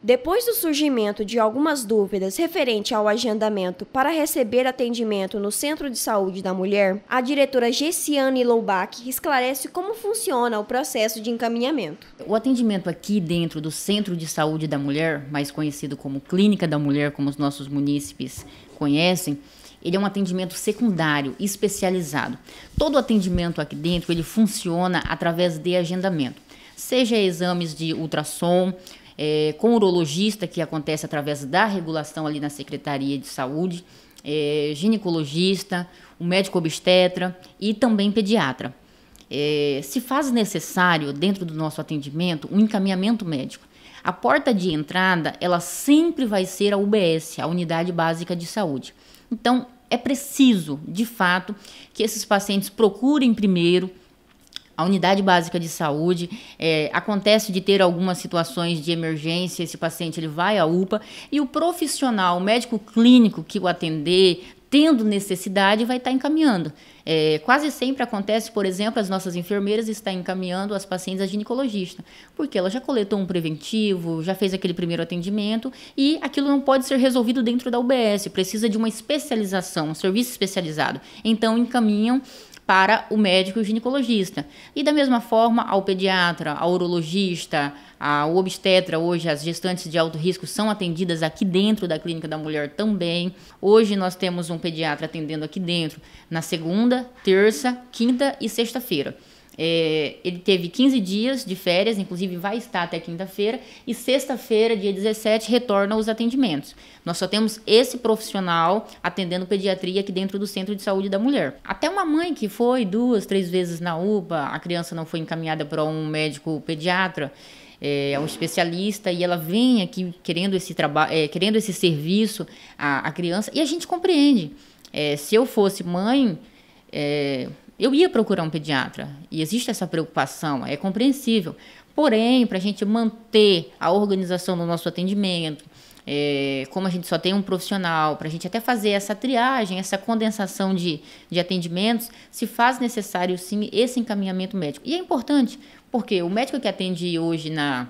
Depois do surgimento de algumas dúvidas referente ao agendamento para receber atendimento no Centro de Saúde da Mulher, a diretora Gessiane Loubach esclarece como funciona o processo de encaminhamento. O atendimento aqui dentro do Centro de Saúde da Mulher, mais conhecido como Clínica da Mulher, como os nossos munícipes conhecem, ele é um atendimento secundário, especializado. Todo atendimento aqui dentro, ele funciona através de agendamento seja exames de ultrassom, é, com o urologista, que acontece através da regulação ali na Secretaria de Saúde, é, ginecologista, o médico obstetra e também pediatra. É, se faz necessário, dentro do nosso atendimento, um encaminhamento médico. A porta de entrada, ela sempre vai ser a UBS, a Unidade Básica de Saúde. Então, é preciso, de fato, que esses pacientes procurem primeiro a unidade básica de saúde. É, acontece de ter algumas situações de emergência, esse paciente ele vai à UPA e o profissional, o médico clínico que o atender, tendo necessidade, vai estar tá encaminhando. É, quase sempre acontece, por exemplo, as nossas enfermeiras estão encaminhando as pacientes a ginecologista, porque ela já coletou um preventivo, já fez aquele primeiro atendimento e aquilo não pode ser resolvido dentro da UBS, precisa de uma especialização, um serviço especializado. Então encaminham para o médico ginecologista. E da mesma forma, ao pediatra, ao urologista, ao obstetra, hoje as gestantes de alto risco são atendidas aqui dentro da clínica da mulher também. Hoje nós temos um pediatra atendendo aqui dentro na segunda, terça, quinta e sexta-feira. É, ele teve 15 dias de férias, inclusive vai estar até quinta-feira, e sexta-feira, dia 17, retorna os atendimentos. Nós só temos esse profissional atendendo pediatria aqui dentro do Centro de Saúde da Mulher. Até uma mãe que foi duas, três vezes na UPA, a criança não foi encaminhada para um médico pediatra, é um especialista e ela vem aqui querendo esse trabalho, é, querendo esse serviço à, à, criança e a gente compreende. É, se eu fosse mãe, é, eu ia procurar um pediatra e existe essa preocupação, é compreensível. Porém, para a gente manter a organização do nosso atendimento, é, como a gente só tem um profissional, para a gente até fazer essa triagem, essa condensação de, de atendimentos, se faz necessário sim esse encaminhamento médico. E é importante, porque o médico que atende hoje na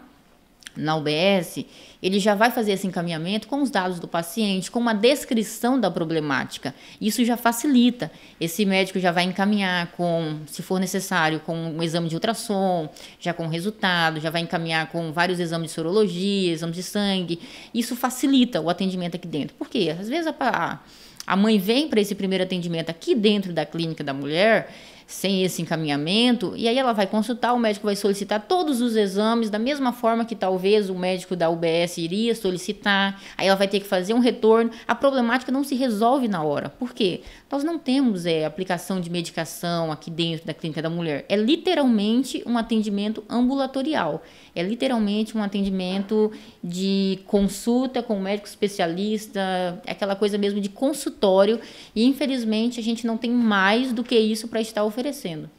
na UBS, ele já vai fazer esse encaminhamento com os dados do paciente, com uma descrição da problemática. Isso já facilita. Esse médico já vai encaminhar com, se for necessário, com um exame de ultrassom, já com resultado, já vai encaminhar com vários exames de sorologia, exames de sangue. Isso facilita o atendimento aqui dentro. Por quê? Às vezes a, a mãe vem para esse primeiro atendimento aqui dentro da clínica da mulher sem esse encaminhamento, e aí ela vai consultar, o médico vai solicitar todos os exames da mesma forma que talvez o médico da UBS iria solicitar, aí ela vai ter que fazer um retorno. A problemática não se resolve na hora. Por quê? Nós não temos é, aplicação de medicação aqui dentro da clínica da mulher. É literalmente um atendimento ambulatorial. É literalmente um atendimento de consulta com o médico especialista, aquela coisa mesmo de consultório. E infelizmente a gente não tem mais do que isso para estar oferecendo oferecendo.